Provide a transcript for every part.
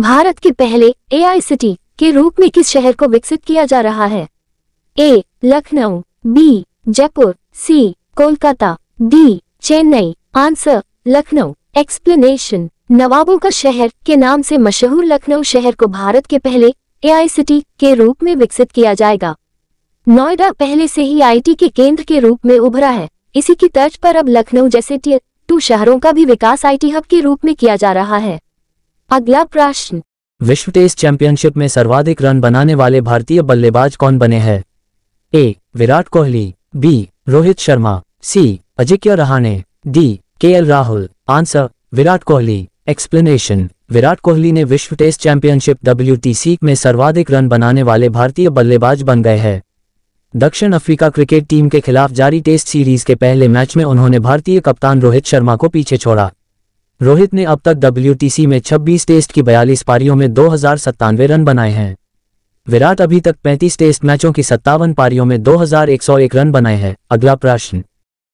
भारत के पहले ए सिटी के रूप में किस शहर को विकसित किया जा रहा है A Lucknow B Jaipur C Kolkata D Chennai answer Lucknow explanation नवाबों का शहर के नाम से मशहूर लखनऊ शहर को भारत के पहले ए सिटी के रूप में विकसित किया जाएगा नोएडा पहले से ही आईटी के केंद्र के रूप में उभरा है इसी की तर्ज पर अब लखनऊ जैसे टू शहरों का भी विकास आईटी हब के रूप में किया जा रहा है अगला प्रश्न विश्व टेस्ट चैंपियनशिप में सर्वाधिक रन बनाने वाले भारतीय बल्लेबाज कौन बने हैं A Virat Kohli B Rohit Sharma C Ajinkya Rahane D K L Rahul answer Virat Kohli explanation Virat Kohli ने विश्व टेस्ट चैंपियनशिप डब्ल्यू में सर्वाधिक रन बनाने वाले भारतीय बल्लेबाज बन गए हैं दक्षिण अफ्रीका क्रिकेट टीम के खिलाफ जारी टेस्ट सीरीज के पहले मैच में उन्होंने भारतीय कप्तान रोहित शर्मा को पीछे छोड़ा रोहित ने अब तक डब्ल्यू में 26 टेस्ट की बयालीस पारियों में दो रन बनाए हैं विराट अभी तक 35 टेस्ट मैचों की सत्तावन पारियों में 2101 रन बनाए हैं अगला प्रश्न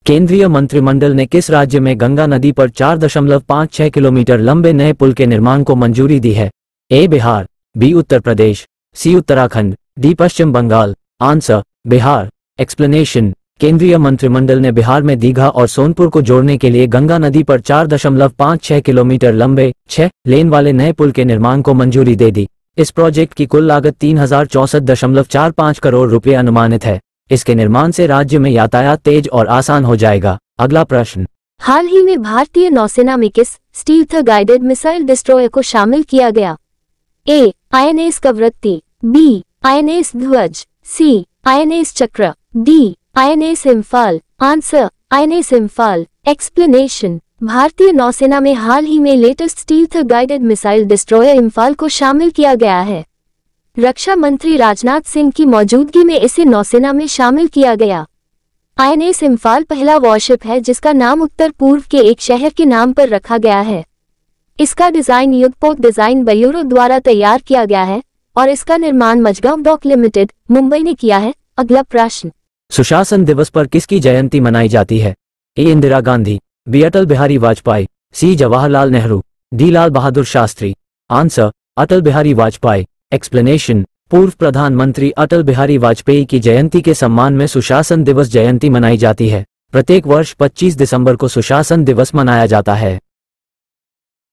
केंद्रीय मंत्रिमंडल ने किस राज्य में गंगा नदी पर 4.56 किलोमीटर लंबे नए पुल के निर्माण को मंजूरी दी है A Bihar B Uttar Pradesh C Uttarakhand D Paschim Bengal answer Bihar explanation केंद्रीय मंत्रिमंडल ने बिहार में दीघा और सोनपुर को जोड़ने के लिए गंगा नदी पर 4.56 किलोमीटर लंबे छह लेन वाले नए पुल के निर्माण को मंजूरी दे दी इस प्रोजेक्ट की कुल लागत तीन करोड़ रुपए अनुमानित है इसके निर्माण से राज्य में यातायात तेज और आसान हो जाएगा अगला प्रश्न हाल ही में भारतीय नौसेना में किस स्टील्थ गाइडेड मिसाइल डिस्ट्रॉयर को शामिल किया गया A I N S Kavaratti B I N S Dhwaj C I N S Chakra D INS Imphal answer INS Imphal explanation भारतीय नौसेना में हाल ही में latest stealth guided missile destroyer Imphal को शामिल किया गया है रक्षा मंत्री राजनाथ सिंह की मौजूदगी में इसे नौसेना में शामिल किया गया आईएनएस इम्फाल पहला वॉरशिप है जिसका नाम उत्तर पूर्व के एक शहर के नाम पर रखा गया है इसका डिजाइन युगपोत डिजाइन बयूरो द्वारा तैयार किया गया है और इसका निर्माण मजगांव डॉक लिमिटेड मुंबई ने किया है अगला प्रश्न सुशासन दिवस पर किसकी जयंती मनाई जाती है A Indira Gandhi B Atal Bihari Vajpayee C Jawaharlal Nehru D Lal Bahadur Shastri answer Atal Bihari Vajpayee explanation पूर्व प्रधानमंत्री अटल बिहारी वाजपेयी की जयंती के सम्मान में सुशासन दिवस जयंती मनाई जाती है प्रत्येक वर्ष 25 दिसंबर को सुशासन दिवस मनाया जाता है